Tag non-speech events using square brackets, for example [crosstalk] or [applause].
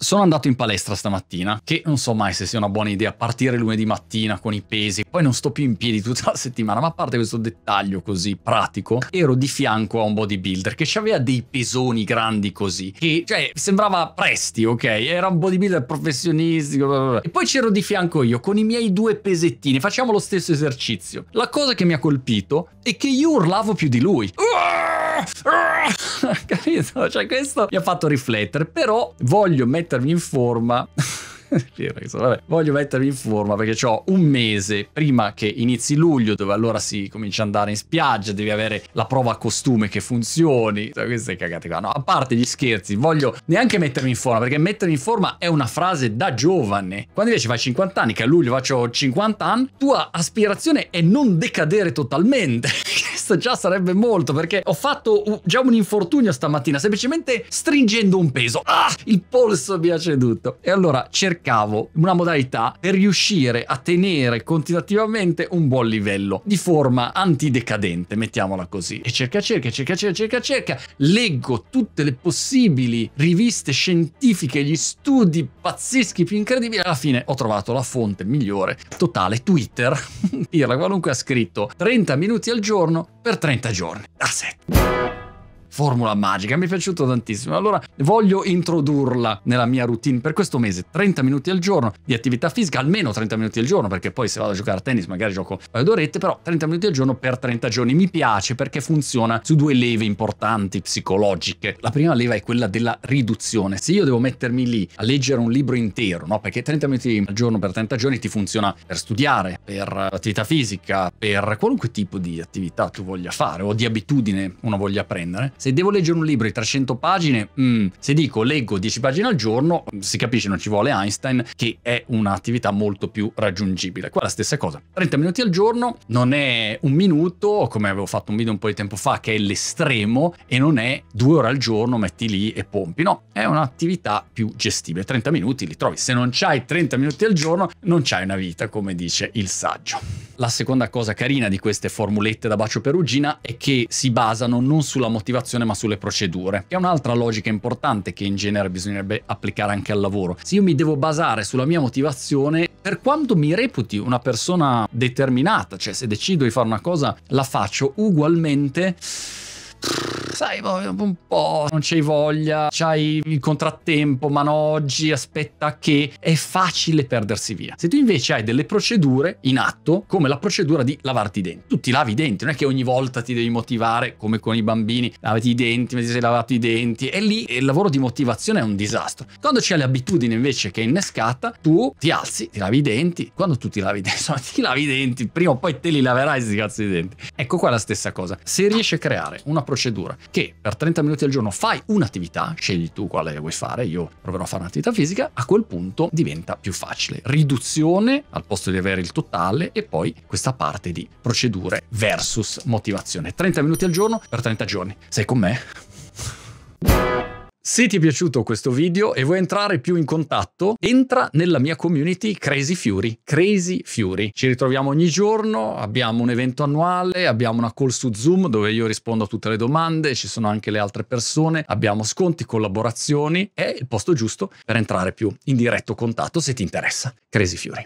Sono andato in palestra stamattina, che non so mai se sia una buona idea partire lunedì mattina con i pesi, poi non sto più in piedi tutta la settimana, ma a parte questo dettaglio così pratico, ero di fianco a un bodybuilder che aveva dei pesoni grandi così, che cioè sembrava presti, ok? Era un bodybuilder professionistico, bla bla bla. e poi c'ero di fianco io con i miei due pesettini, facciamo lo stesso esercizio. La cosa che mi ha colpito è che io urlavo più di lui. Uah! [laughs] capito? Cioè questo mi ha fatto riflettere, però voglio mettermi in forma. [laughs] Vabbè, voglio mettermi in forma perché ho un mese prima che inizi luglio, dove allora si comincia ad andare in spiaggia, devi avere la prova a costume che funzioni. Cioè, queste cagate qua. No, a parte gli scherzi, voglio neanche mettermi in forma perché mettermi in forma è una frase da giovane. Quando invece fai 50 anni, che a luglio faccio 50 anni, tua aspirazione è non decadere totalmente. Questo già sarebbe molto perché ho fatto già un infortunio stamattina semplicemente stringendo un peso. Ah, il polso mi ha ceduto. E allora cercavo una modalità per riuscire a tenere continuativamente un buon livello di forma antidecadente, mettiamola così. E cerca, cerca, cerca, cerca, cerca, cerca. Leggo tutte le possibili riviste scientifiche, gli studi pazzeschi più incredibili. Alla fine ho trovato la fonte migliore, totale Twitter. Pirla [laughs] qualunque ha scritto 30 minuti al giorno per 30 giorni. Asset formula magica, mi è piaciuto tantissimo. Allora voglio introdurla nella mia routine per questo mese, 30 minuti al giorno di attività fisica, almeno 30 minuti al giorno, perché poi se vado a giocare a tennis magari gioco un paio eh, d'orette, però 30 minuti al giorno per 30 giorni mi piace perché funziona su due leve importanti psicologiche. La prima leva è quella della riduzione. Se io devo mettermi lì a leggere un libro intero, no? Perché 30 minuti al giorno per 30 giorni ti funziona per studiare, per eh, attività fisica, per qualunque tipo di attività tu voglia fare o di abitudine uno voglia prendere. Se se devo leggere un libro di 300 pagine, mm, se dico leggo 10 pagine al giorno, mm, si capisce non ci vuole Einstein, che è un'attività molto più raggiungibile. Qua la stessa cosa, 30 minuti al giorno non è un minuto, come avevo fatto un video un po' di tempo fa, che è l'estremo, e non è due ore al giorno, metti lì e pompi, no, è un'attività più gestibile, 30 minuti li trovi, se non c'hai 30 minuti al giorno non c'hai una vita, come dice il saggio. La seconda cosa carina di queste formulette da bacio perugina è che si basano non sulla motivazione ma sulle procedure, che è un'altra logica importante che in genere bisognerebbe applicare anche al lavoro. Se io mi devo basare sulla mia motivazione, per quanto mi reputi una persona determinata, cioè se decido di fare una cosa la faccio ugualmente sai, un po', non c'hai voglia, c'hai il contrattempo, ma no, oggi aspetta che è facile perdersi via. Se tu invece hai delle procedure in atto, come la procedura di lavarti i denti, tu ti lavi i denti, non è che ogni volta ti devi motivare come con i bambini, lavati i denti, mi sei lavato i denti, e lì il lavoro di motivazione è un disastro. Quando c'è l'abitudine invece che è innescata, tu ti alzi, ti lavi i denti, quando tu ti lavi i denti, [laughs] insomma, ti lavi i denti, prima o poi te li laverai questi cazzo di denti. Ecco qua la stessa cosa. Se riesci a creare una procedura che per 30 minuti al giorno fai un'attività, scegli tu quale vuoi fare, io proverò a fare un'attività fisica, a quel punto diventa più facile. Riduzione al posto di avere il totale e poi questa parte di procedure versus motivazione. 30 minuti al giorno per 30 giorni. Sei con me? Se ti è piaciuto questo video e vuoi entrare più in contatto, entra nella mia community Crazy Fury. Crazy Fury. Ci ritroviamo ogni giorno, abbiamo un evento annuale, abbiamo una call su Zoom dove io rispondo a tutte le domande, ci sono anche le altre persone, abbiamo sconti, collaborazioni. È il posto giusto per entrare più in diretto contatto se ti interessa. Crazy Fury.